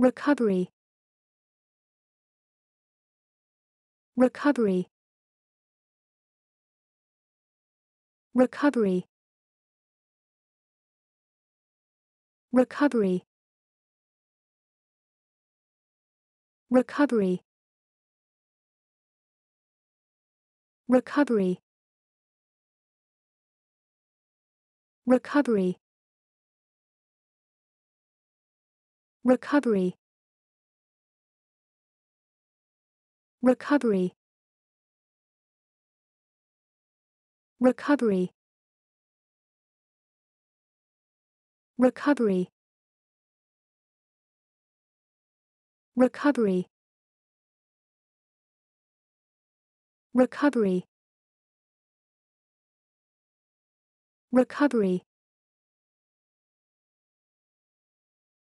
Recovery. Recovery. Recovery. Recovery. Recovery. Recovery. Recovery. recovery recovery recovery recovery recovery recovery recovery